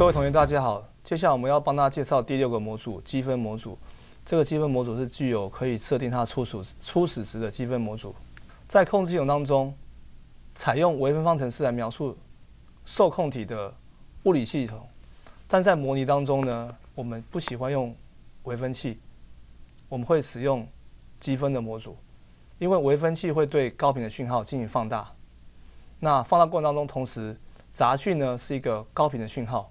各位同学，大家好。接下来我们要帮大家介绍第六个模组积分模组。这个积分模组是具有可以设定它初始初始值的积分模组。在控制系统当中，采用微分方程式来描述受控体的物理系统，但在模拟当中呢，我们不喜欢用微分器，我们会使用积分的模组，因为微分器会对高频的讯号进行放大。那放大过程当中，同时杂讯呢是一个高频的讯号。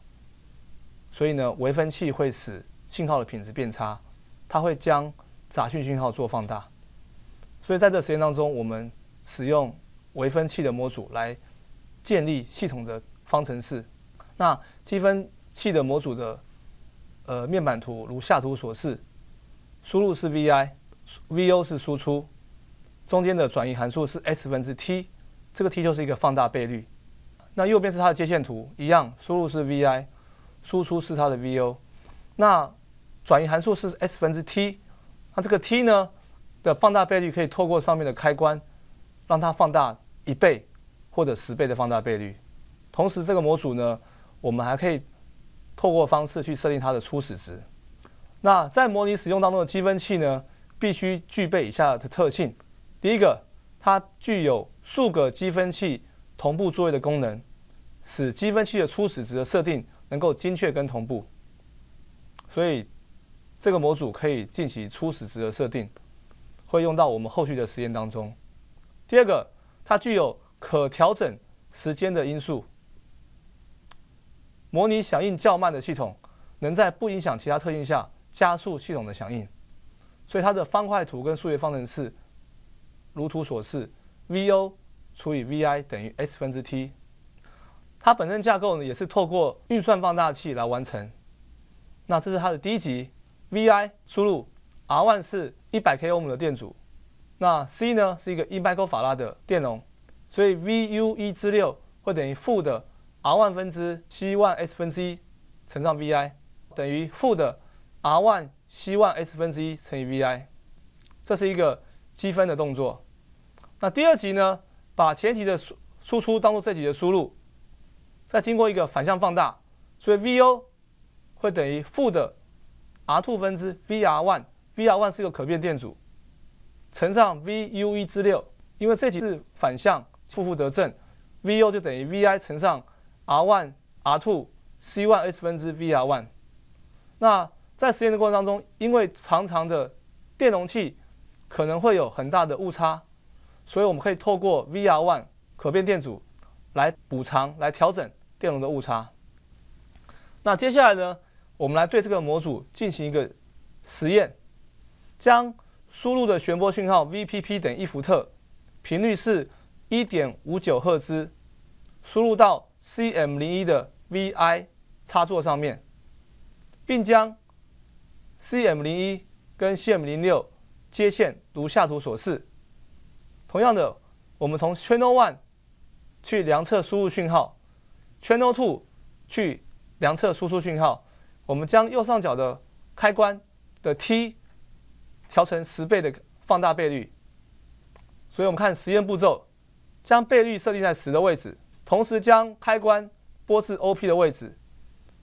所以呢，微分器会使信号的品质变差，它会将杂讯信号做放大。所以在这实验当中，我们使用微分器的模组来建立系统的方程式。那积分器的模组的呃面板图如下图所示，输入是 V I，V O 是输出，中间的转移函数是 x 分之 T，这个 T 就是一个放大倍率。那右边是它的接线图，一样，输入是 V I。输出是它的 Vo，那转移函数是 s 分之 T，那这个 T 呢的放大倍率可以透过上面的开关让它放大一倍或者十倍的放大倍率。同时这个模组呢，我们还可以透过方式去设定它的初始值。那在模拟使用当中的积分器呢，必须具备以下的特性：第一个，它具有数个积分器同步作业的功能，使积分器的初始值的设定。能够精确跟同步，所以这个模组可以进行初始值的设定，会用到我们后续的实验当中。第二个，它具有可调整时间的因素，模拟响应较慢的系统，能在不影响其他特性下加速系统的响应。所以它的方块图跟数学方程式如图所示，V O 除以 V I 等于 X 分之 T。它本身架构呢，也是透过运算放大器来完成。那这是它的第一级，V I 输入，R 1是 100k 欧姆的电阻，那 C 呢是一个1 k 法拉的电容，所以 V U 1之六会等于负的 R 万分之 C 万 S 分之一乘上 V I，等于负的 R 1 C 1 S 分之一乘以 V I，这是一个积分的动作。那第二级呢，把前级的输输出当做这级的输入。再经过一个反向放大，所以 v O 会等于负的 R two 分之 V R one，V R one 是一个可变电阻，乘上 V U 一之六，因为这几次反向，负负得正 v O 就等于 V I 乘上 R one、R two、C one、S 分之 V R one。那在实验的过程当中，因为长长的电容器可能会有很大的误差，所以我们可以透过 V R one 可变电阻来补偿、来调整。电容的误差。那接下来呢，我们来对这个模组进行一个实验，将输入的旋波讯号 VPP 等于一伏特，频率是一点五九赫兹，输入到 CM 零一的 VI 插座上面，并将 CM 零一跟 CM 零六接线，如下图所示。同样的，我们从 Channel One 去量测输入讯号。Channel two 去量测输出讯号，我们将右上角的开关的 T 调成十倍的放大倍率，所以我们看实验步骤，将倍率设定在十的位置，同时将开关拨至 OP 的位置，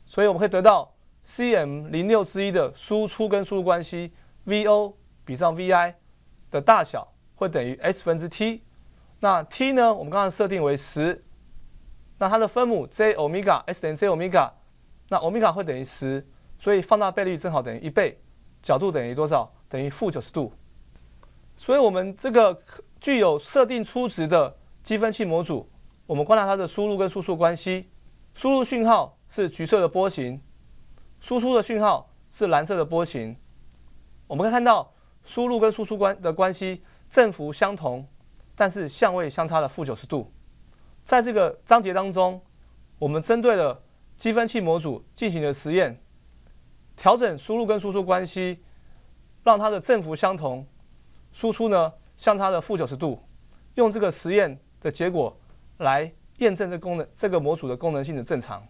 所以我们可以得到 CM 零六之一的输出跟输入关系 VO 比上 VI 的大小会等于 X 分之 T，那 T 呢，我们刚刚设定为十。那它的分母 j 欧米伽 s 于 j 欧米伽，那欧米伽会等于十，所以放大倍率正好等于一倍，角度等于多少？等于负九十度。所以我们这个具有设定初值的积分器模组，我们观察它的输入跟输出关系，输入讯号是橘色的波形，输出的讯号是蓝色的波形。我们可以看到输入跟输出关的关系，振幅相同，但是相位相差了负九十度。在这个章节当中，我们针对了积分器模组进行了实验，调整输入跟输出关系，让它的正负相同，输出呢相差的负九十度，用这个实验的结果来验证这功能，这个模组的功能性的正常。